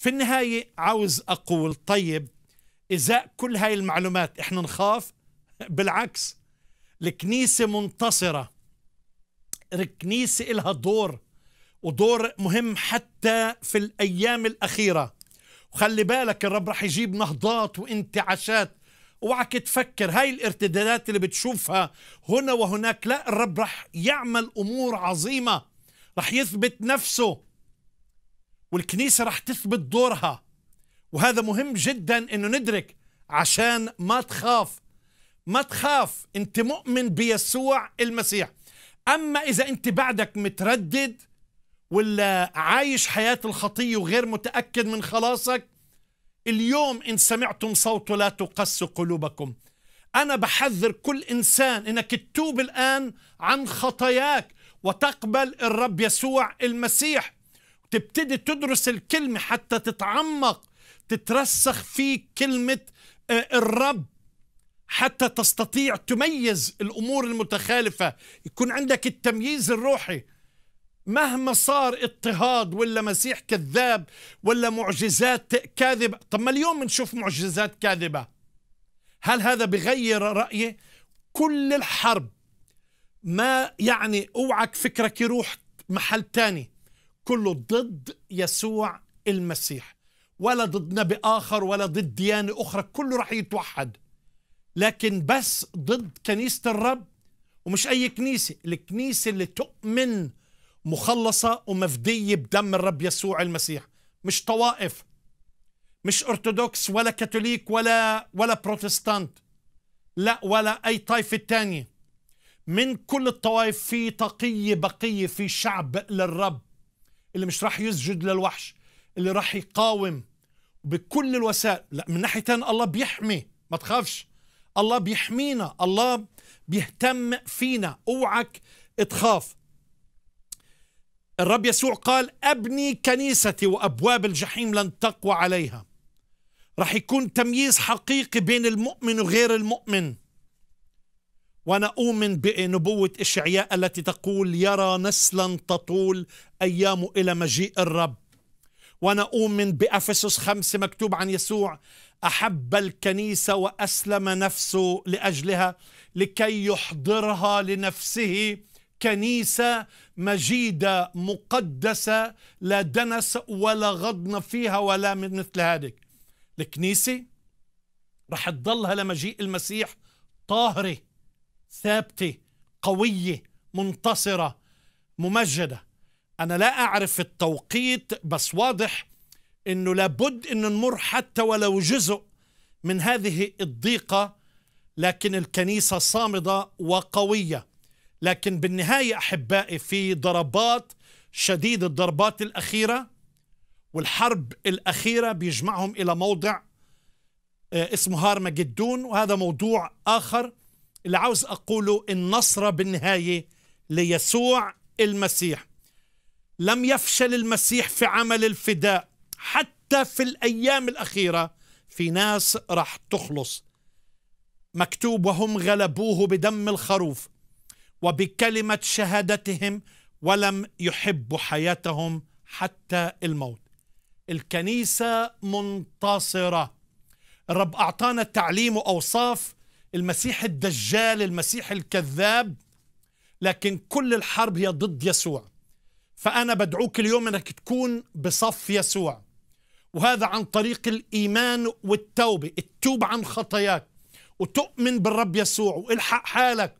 في النهاية عاوز أقول طيب إزاء كل هاي المعلومات إحنا نخاف بالعكس الكنيسة منتصرة الكنيسة إلها دور ودور مهم حتى في الأيام الأخيرة وخلي بالك الرب رح يجيب نهضات وانتعاشات اوعك تفكر هاي الارتدادات اللي بتشوفها هنا وهناك لا الرب رح يعمل امور عظيمه رح يثبت نفسه والكنيسة راح تثبت دورها وهذا مهم جدا انه ندرك عشان ما تخاف ما تخاف انت مؤمن بيسوع المسيح اما اذا انت بعدك متردد ولا عايش حياة الخطية وغير متأكد من خلاصك اليوم إن سمعتم صوته لا تقسوا قلوبكم أنا بحذر كل إنسان إنك تتوب الآن عن خطاياك وتقبل الرب يسوع المسيح تبتدي تدرس الكلمة حتى تتعمق تترسخ فيك كلمة آه، الرب حتى تستطيع تميز الأمور المتخالفة يكون عندك التمييز الروحي مهما صار اضطهاد ولا مسيح كذاب ولا معجزات كاذبة طب ما اليوم نشوف معجزات كاذبة هل هذا بغير رأيي كل الحرب ما يعني اوعك فكرك يروح محل تاني كله ضد يسوع المسيح ولا ضد نبي آخر ولا ضد ديانة أخرى كله راح يتوحد لكن بس ضد كنيسة الرب ومش أي كنيسة الكنيسة اللي تؤمن مخلصة ومفدية بدم الرب يسوع المسيح مش طوائف مش أرثوذكس ولا كاثوليك ولا ولا بروتستانت لا ولا أي طائفة تانية من كل الطوائف في تقية بقية في شعب للرب اللي مش راح يسجد للوحش اللي راح يقاوم بكل الوسائل لا من ناحية الله بيحمي ما تخافش الله بيحمينا الله بيهتم فينا اوعك تخاف الرب يسوع قال ابني كنيستي وابواب الجحيم لن تقوى عليها راح يكون تمييز حقيقي بين المؤمن وغير المؤمن وانا اؤمن بنبوه اشعياء التي تقول يرى نسلا تطول ايامه الى مجيء الرب وانا اؤمن بافسس خمسه مكتوب عن يسوع احب الكنيسه واسلم نفسه لاجلها لكي يحضرها لنفسه كنيسه مجيده مقدسه لا دنس ولا غضن فيها ولا من مثل هذه الكنيسه رح تضلها لمجيء المسيح طاهره ثابته قويه منتصره ممجده انا لا اعرف التوقيت بس واضح انه لابد ان نمر حتى ولو جزء من هذه الضيقه لكن الكنيسه صامده وقويه لكن بالنهايه احبائي في ضربات شديد الضربات الاخيره والحرب الاخيره بيجمعهم الى موضع آه، اسمه هارمجدون وهذا موضوع اخر اللي عاوز أقوله النصرة بالنهاية ليسوع المسيح لم يفشل المسيح في عمل الفداء حتى في الأيام الأخيرة في ناس راح تخلص مكتوب وهم غلبوه بدم الخروف وبكلمة شهادتهم ولم يحبوا حياتهم حتى الموت الكنيسة منتصرة الرب أعطانا تعليم وأوصاف المسيح الدجال المسيح الكذاب لكن كل الحرب هي ضد يسوع فأنا بدعوك اليوم أنك تكون بصف يسوع وهذا عن طريق الإيمان والتوبة التوب عن خطاياك وتؤمن بالرب يسوع والحق حالك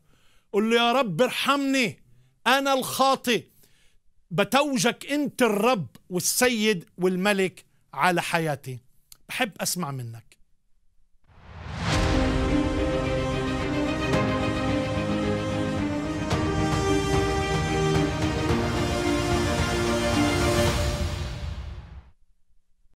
قل له يا رب ارحمني أنا الخاطئ بتوجك أنت الرب والسيد والملك على حياتي بحب أسمع منك